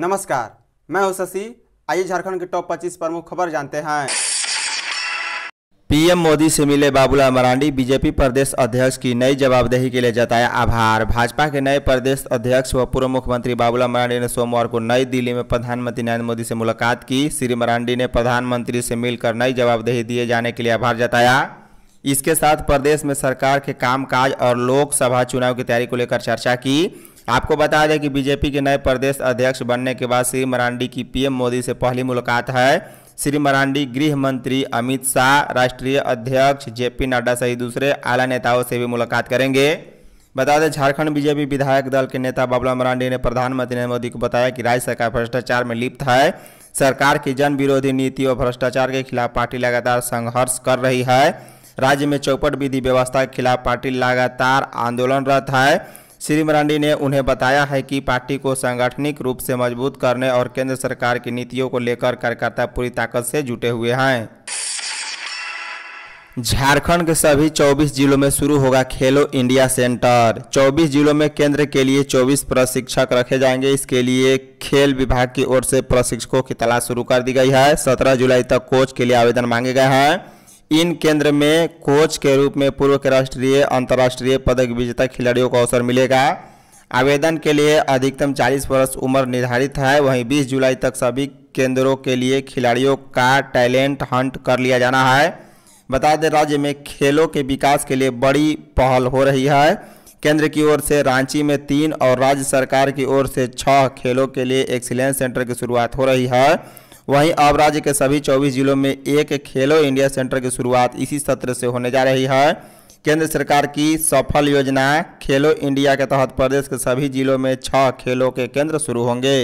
नमस्कार मैं हूं शशि आइए झारखंड के टॉप 25 प्रमुख खबर जानते हैं पीएम मोदी से मिले बाबूलाल मरांडी बीजेपी प्रदेश अध्यक्ष की नई जवाबदेही के लिए जताया आभार भाजपा के नए प्रदेश अध्यक्ष व पूर्व मुख्यमंत्री बाबूलाल मरांडी ने सोमवार को नई दिल्ली में प्रधानमंत्री नरेंद्र मोदी से मुलाकात की श्री मरांडी ने प्रधानमंत्री से मिलकर नई जवाबदेही दिए जाने के लिए आभार जताया इसके साथ प्रदेश में सरकार के कामकाज और लोकसभा चुनाव की तैयारी को लेकर चर्चा की आपको बता दें कि बीजेपी के नए प्रदेश अध्यक्ष बनने के बाद श्री मरांडी की पीएम मोदी से पहली मुलाकात है श्री मरांडी गृह मंत्री अमित शाह राष्ट्रीय अध्यक्ष जेपी नड्डा सहित दूसरे आला नेताओं से भी मुलाकात करेंगे बता दें झारखंड बीजेपी विधायक दल के नेता बाबला मरांडी ने प्रधानमंत्री नरेंद्र मोदी को बताया कि राज्य सरकार भ्रष्टाचार में लिप्त है सरकार की जन विरोधी नीति और भ्रष्टाचार के खिलाफ पार्टी लगातार संघर्ष कर रही है राज्य में चौपट विधि व्यवस्था के खिलाफ पार्टी लगातार आंदोलनरत है श्री मरांडी ने उन्हें बताया है कि पार्टी को सांगठनिक रूप से मजबूत करने और केंद्र सरकार की नीतियों को लेकर कार्यकर्ता पूरी ताकत से जुटे हुए हैं झारखंड के सभी 24 जिलों में शुरू होगा खेलो इंडिया सेंटर 24 जिलों में केंद्र के लिए 24 प्रशिक्षक रखे जाएंगे इसके लिए खेल विभाग की ओर से प्रशिक्षकों की तलाश शुरू कर दी गई है 17 जुलाई तक कोच के लिए आवेदन मांगे गए हैं इन केंद्र में कोच के रूप में पूर्व के राष्ट्रीय अंतर्राष्ट्रीय पदक विजेता खिलाड़ियों को अवसर मिलेगा आवेदन के लिए अधिकतम 40 वर्ष उम्र निर्धारित है वहीं 20 जुलाई तक सभी केंद्रों के लिए खिलाड़ियों का टैलेंट हंट कर लिया जाना है बता दें राज्य में खेलों के विकास के लिए बड़ी पहल हो रही है केंद्र की ओर से रांची में तीन और राज्य सरकार की ओर से छः खेलों के लिए एक्सीलेंस सेंटर की शुरुआत हो रही है वहीं अब राज्य के सभी 24 जिलों में एक खेलो इंडिया सेंटर की शुरुआत इसी सत्र से होने जा रही है केंद्र सरकार की सफल योजना खेलो इंडिया के तहत प्रदेश के सभी जिलों में छह खेलों के केंद्र शुरू होंगे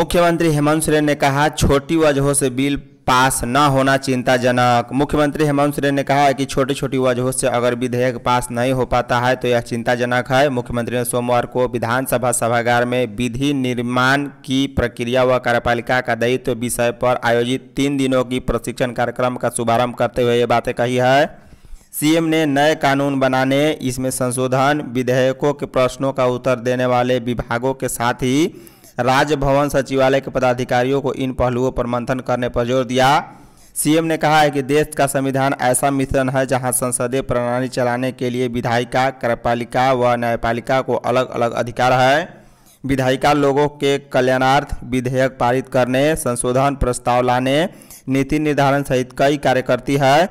मुख्यमंत्री हेमंत सोरेन ने कहा छोटी वजहों से बिल पास न होना चिंताजनक मुख्यमंत्री हेमंत सोरेन ने कहा है कि छोटी छोटी वजहों से अगर विधेयक पास नहीं हो पाता है तो यह चिंताजनक है मुख्यमंत्री ने सोमवार को विधानसभा सभागार में विधि निर्माण की प्रक्रिया व कार्यपालिका का दायित्व विषय पर आयोजित तीन दिनों की प्रशिक्षण कार्यक्रम का शुभारंभ करते हुए ये बातें कही है सीएम ने नए कानून बनाने इसमें संशोधन विधेयकों के प्रश्नों का उत्तर देने वाले विभागों के साथ ही राजभवन सचिवालय के पदाधिकारियों को इन पहलुओं पर मंथन करने पर जोर दिया सीएम ने कहा है कि देश का संविधान ऐसा मिश्रण है जहां संसदीय प्रणाली चलाने के लिए विधायिका कार्यपालिका व न्यायपालिका को अलग अलग अधिकार है विधायिका लोगों के कल्याणार्थ विधेयक पारित करने संशोधन प्रस्ताव लाने नीति निर्धारण सहित कई कार्य करती है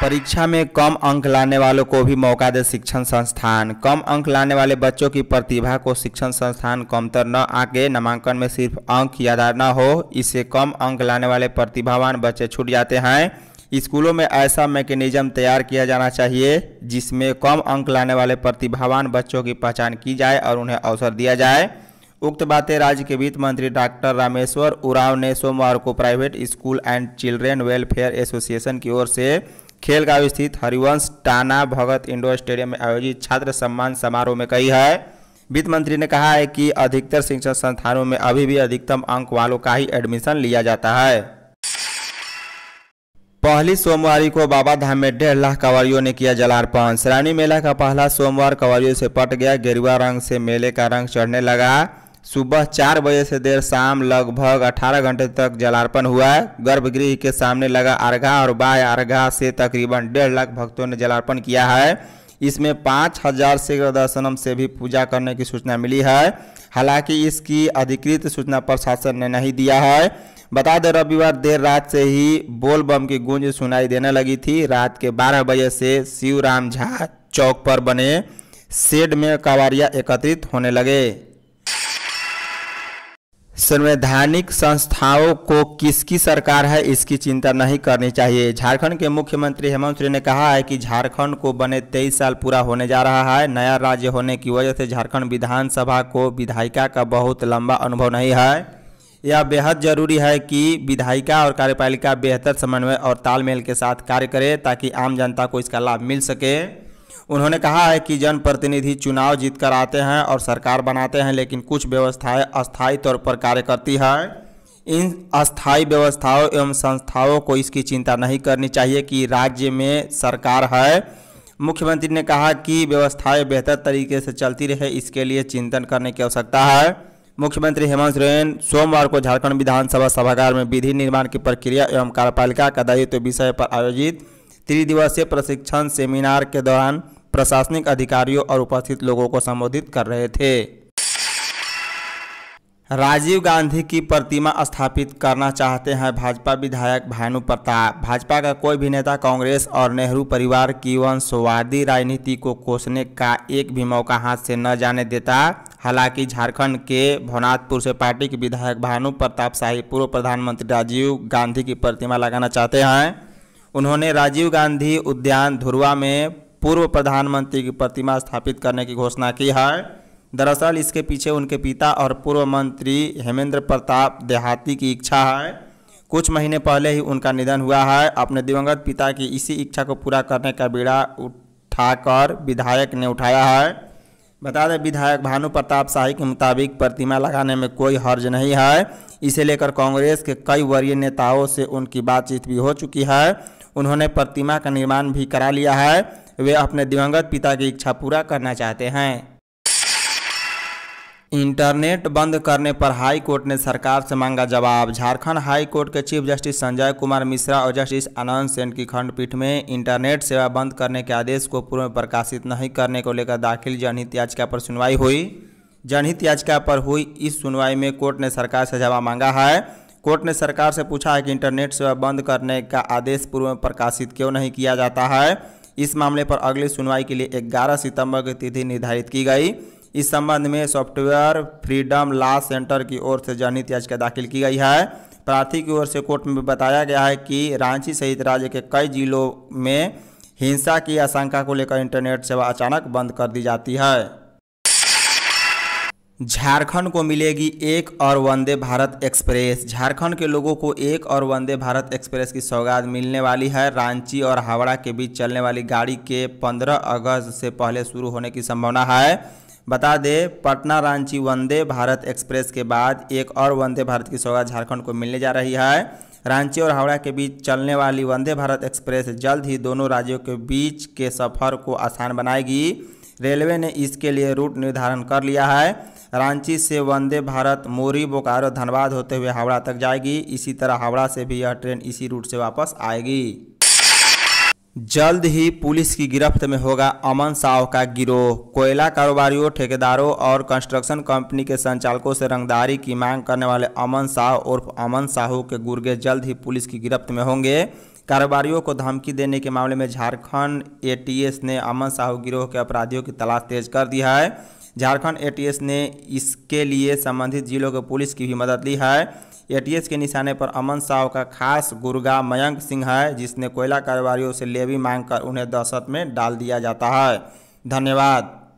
परीक्षा में कम अंक लाने वालों को भी मौका दे शिक्षण संस्थान कम अंक लाने वाले बच्चों की प्रतिभा को शिक्षण संस्थान कमतर न आके नामांकन में सिर्फ अंक की आधार न हो इससे कम अंक लाने वाले प्रतिभावान बच्चे छूट जाते हैं स्कूलों में ऐसा मैकेनिज्म तैयार किया जाना चाहिए जिसमें कम अंक लाने वाले प्रतिभावान बच्चों की पहचान की जाए और उन्हें अवसर दिया जाए उक्त बातें राज्य के वित्त मंत्री डॉक्टर रामेश्वर उराव ने सोमवार को private school and children welfare association की ओर से खेल स्थित हरिवंश टाना भगत इंडोर स्टेडियम में आयोजित छात्र सम्मान समारोह में कही है वित्त मंत्री ने कहा है कि अधिकतर शिक्षण संस्थानों में अभी भी अधिकतम अंक वालों का ही एडमिशन लिया जाता है पहली सोमवार को बाबा धाम में डेढ़ लाख कांवरियों ने किया जलार्पण श्रावणी मेला का पहला सोमवार कांवरियों से पट गया गेरुआ रंग से मेले का रंग चढ़ने लगा सुबह चार बजे से देर शाम लगभग 18 घंटे तक जलार्पण हुआ है गर्भगृह के सामने लगा अर्घा और बाय अर्घा से तकरीबन डेढ़ लाख भक्तों ने जलार्पण किया है इसमें पाँच हजार शीघ्र दर्शनम से भी पूजा करने की सूचना मिली है हालांकि इसकी अधिकृत सूचना प्रशासन ने नहीं दिया है बता दें रविवार देर रात से ही बोल बम की गूंज सुनाई देने लगी थी रात के बारह बजे से शिवराम झा चौक पर बने शेड में कांवरिया एकत्रित होने लगे संवैधानिक संस्थाओं को किसकी सरकार है इसकी चिंता नहीं करनी चाहिए झारखंड के मुख्यमंत्री हेमंत सोरेन ने कहा है कि झारखंड को बने तेईस साल पूरा होने जा रहा है नया राज्य होने की वजह से झारखंड विधानसभा को विधायिका का बहुत लंबा अनुभव नहीं है यह बेहद जरूरी है कि विधायिका और कार्यपालिका बेहतर समन्वय और तालमेल के साथ कार्य करे ताकि आम जनता को इसका लाभ मिल सके उन्होंने कहा है कि जनप्रतिनिधि चुनाव जीत कर आते हैं और सरकार बनाते हैं लेकिन कुछ व्यवस्थाएं अस्थायी तौर पर कार्य करती हैं इन अस्थायी व्यवस्थाओं एवं संस्थाओं को इसकी चिंता नहीं करनी चाहिए कि राज्य में सरकार है मुख्यमंत्री ने कहा कि व्यवस्थाएं बेहतर तरीके से चलती रहे इसके लिए चिंतन करने की आवश्यकता है मुख्यमंत्री हेमंत सोरेन सोमवार को झारखंड विधानसभा सभागार में विधि निर्माण की प्रक्रिया एवं कार्यपालिका का दायित्व विषय पर आयोजित त्रिदिवसीय प्रशिक्षण सेमिनार के दौरान प्रशासनिक अधिकारियों और उपस्थित लोगों को संबोधित कर रहे थे राजीव गांधी की प्रतिमा स्थापित करना चाहते हैं भाजपा विधायक भानु प्रताप भाजपा का कोई भी नेता कांग्रेस और नेहरू परिवार की वंशवादी राजनीति को कोसने का एक भी मौका हाथ से न जाने देता हालांकि झारखंड के भवनाथपुर से पार्टी के विधायक भानु प्रताप शाही पूर्व प्रधानमंत्री राजीव गांधी की प्रतिमा लगाना चाहते हैं उन्होंने राजीव गांधी उद्यान धुरवा में पूर्व प्रधानमंत्री की प्रतिमा स्थापित करने की घोषणा की है दरअसल इसके पीछे उनके पिता और पूर्व मंत्री हेमेंद्र प्रताप देहाती की इच्छा है कुछ महीने पहले ही उनका निधन हुआ है अपने दिवंगत पिता की इसी इच्छा को पूरा करने का बीड़ा उठाकर विधायक ने उठाया है बता दें विधायक भानु प्रताप शाही के मुताबिक प्रतिमा लगाने में कोई हर्ज नहीं है इसे लेकर कांग्रेस के कई वरीय नेताओं से उनकी बातचीत भी हो चुकी है उन्होंने प्रतिमा का निर्माण भी करा लिया है वे अपने दिवंगत पिता की इच्छा पूरा करना चाहते हैं इंटरनेट बंद करने पर हाई कोर्ट ने सरकार से मांगा जवाब झारखंड हाई कोर्ट के चीफ जस्टिस संजय कुमार मिश्रा और जस्टिस आनंद सेन की खंडपीठ में इंटरनेट सेवा बंद करने के आदेश को पूर्व प्रकाशित नहीं करने को लेकर दाखिल जनहित याचिका पर सुनवाई हुई जनहित याचिका पर हुई इस सुनवाई में कोर्ट ने सरकार से जवाब मांगा है कोर्ट ने सरकार से पूछा है कि इंटरनेट सेवा बंद करने का आदेश पूर्व में प्रकाशित क्यों नहीं किया जाता है इस मामले पर अगली सुनवाई के लिए 11 सितंबर की तिथि निर्धारित की गई इस संबंध में सॉफ्टवेयर फ्रीडम लॉ सेंटर की ओर से जनहित याचिका दाखिल की गई है प्रार्थी की ओर से कोर्ट में बताया गया है कि रांची सहित राज्य के कई जिलों में हिंसा की आशंका को लेकर इंटरनेट सेवा अचानक बंद कर दी जाती है झारखंड को मिलेगी एक और वंदे भारत एक्सप्रेस झारखंड के लोगों को एक और वंदे भारत एक्सप्रेस की सौगात मिलने वाली है रांची और हावड़ा के बीच चलने वाली गाड़ी के 15 अगस्त से पहले शुरू होने की संभावना है बता दें पटना रांची वंदे भारत एक्सप्रेस के बाद एक और वंदे भारत की सौगात झारखंड को मिलने जा रही है रांची और हावड़ा के बीच चलने वाली वंदे भारत एक्सप्रेस जल्द ही दोनों राज्यों के बीच के सफ़र को आसान बनाएगी रेलवे ने इसके लिए रूट निर्धारण कर लिया है रांची से वंदे भारत मोरी बोकारो धनबाद होते हुए हावड़ा तक जाएगी इसी तरह हावड़ा से भी यह ट्रेन इसी रूट से वापस आएगी जल्द ही पुलिस की गिरफ्त में होगा अमन साव का गिरोह कोयला कारोबारियों ठेकेदारों और कंस्ट्रक्शन कंपनी के संचालकों से रंगदारी की मांग करने वाले अमन साव उर्फ अमन साहू के गुर्गे जल्द ही पुलिस की गिरफ्त में होंगे कारोबारियों को धमकी देने के मामले में झारखंड एटीएस ने अमन साहू गिरोह के अपराधियों की तलाश तेज कर दी है झारखंड एटीएस ने इसके लिए संबंधित जिलों के पुलिस की भी मदद ली है एटीएस के निशाने पर अमन साव का खास गुर्गा मयंक सिंह है जिसने कोयला कारोबारियों से लेवी मांग कर उन्हें दहशत में डाल दिया जाता है धन्यवाद